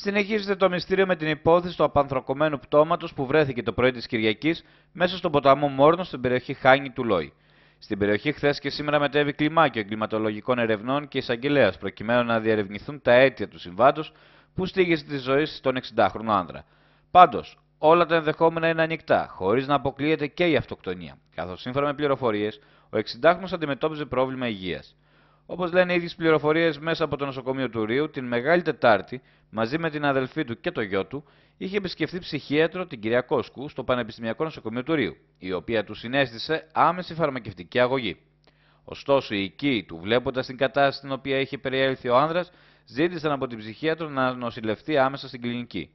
Συνεχίζεται το μυστήριο με την υπόθεση του απανθρακωμένου πτώματος που βρέθηκε το πρωί της Κυριακής μέσα στον ποταμό Μόρνο στην περιοχή χάνη του Λόι. Στην περιοχή χθες και σήμερα μετέβη κλιμάκιο εγκληματολογικών ερευνών και εισαγγελέας προκειμένου να διερευνηθούν τα αίτια του συμβάντος που στήγησε τη ζωή στον 60χρονο άνδρα. Πάντως, όλα τα ενδεχόμενα είναι ανοιχτά, χωρίς να αποκλείεται και η αυτοκτονία, καθώς σύμφωνα με πληροφορίες, ο 60χρονο αντιμετώπιζε πρόβλημα υγείας. Όπως λένε οι ίδιες πληροφορίες μέσα από το νοσοκομείο του Ρίου, την Μεγάλη Τετάρτη, μαζί με την αδελφή του και το γιο του, είχε επισκεφθεί ψυχίατρο την κυρία Κόσκου στο Πανεπιστημιακό Νοσοκομείο του Ρίου, η οποία του συνέστησε άμεση φαρμακευτική αγωγή. Ωστόσο, οι οικοί του, βλέποντας την κατάσταση στην οποία είχε περιέλθει ο άνδρας, ζήτησαν από την ψυχίατρο να νοσηλευτεί άμεσα στην κλινική.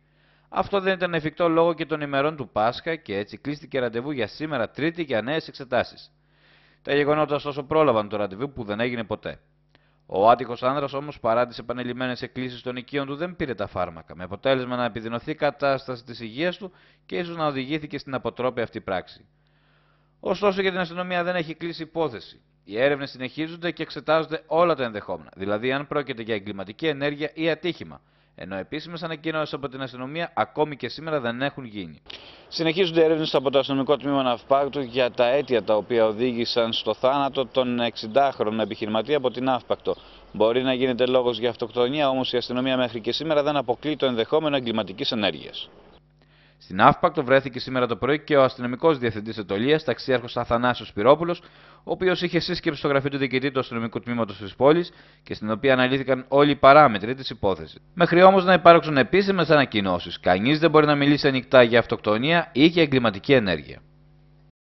Αυτό δεν ήταν εφικτό λόγω και των ημερών του Πάσχα και έτσι κλείστηκε ραντεβού για σήμερα Τρίτη για νέες εξετάσεις. Τα γεγονότα ωστόσο πρόλαβαν το ραντεβού που δεν έγινε ποτέ. Ο άτυχος άνδρας όμως, παρά τι επανελειμμένε εκκλήσεις των οικείων του, δεν πήρε τα φάρμακα, με αποτέλεσμα να επιδεινωθεί η κατάσταση της υγείας του και ίσως να οδηγήθηκε στην αποτρόπη αυτή πράξη. Ωστόσο, για την αστυνομία δεν έχει κλείσει υπόθεση. Οι έρευνες συνεχίζονται και εξετάζονται όλα τα ενδεχόμενα, δηλαδή αν πρόκειται για εγκληματική ενέργεια ή ατύχημα, ενώ επίσημες ανακοινώσεις από την αστυνομία ακόμη και σήμερα δεν έχουν γίνει. Συνεχίζονται έρευνες από το αστυνομικό τμήμα Ναυπάκτου για τα αίτια τα οποία οδήγησαν στο θάνατο των 60χρονων επιχειρηματία από την Ναύπακτο. Μπορεί να γίνεται λόγος για αυτοκτονία, όμως η αστυνομία μέχρι και σήμερα δεν αποκλεί το ενδεχόμενο εγκληματικής ενέργειας. Στην Αύπακτο βρέθηκε σήμερα το πρωί και ο αστυνομικός διευθυντής ετολία, ταξιάρχο Αθανάσιος Πυρόπουλος, ο οποίος είχε σύσκεψη στο γραφείο του διοικητή του αστυνομικού τμήματος της πόλης και στην οποία αναλύθηκαν όλοι οι παράμετροι της υπόθεσης. Μέχρι όμως να υπάρξουν επίσημες ανακοινώσεις, κανείς δεν μπορεί να μιλήσει ανοιχτά για αυτοκτονία ή για εγκληματική ενέργεια.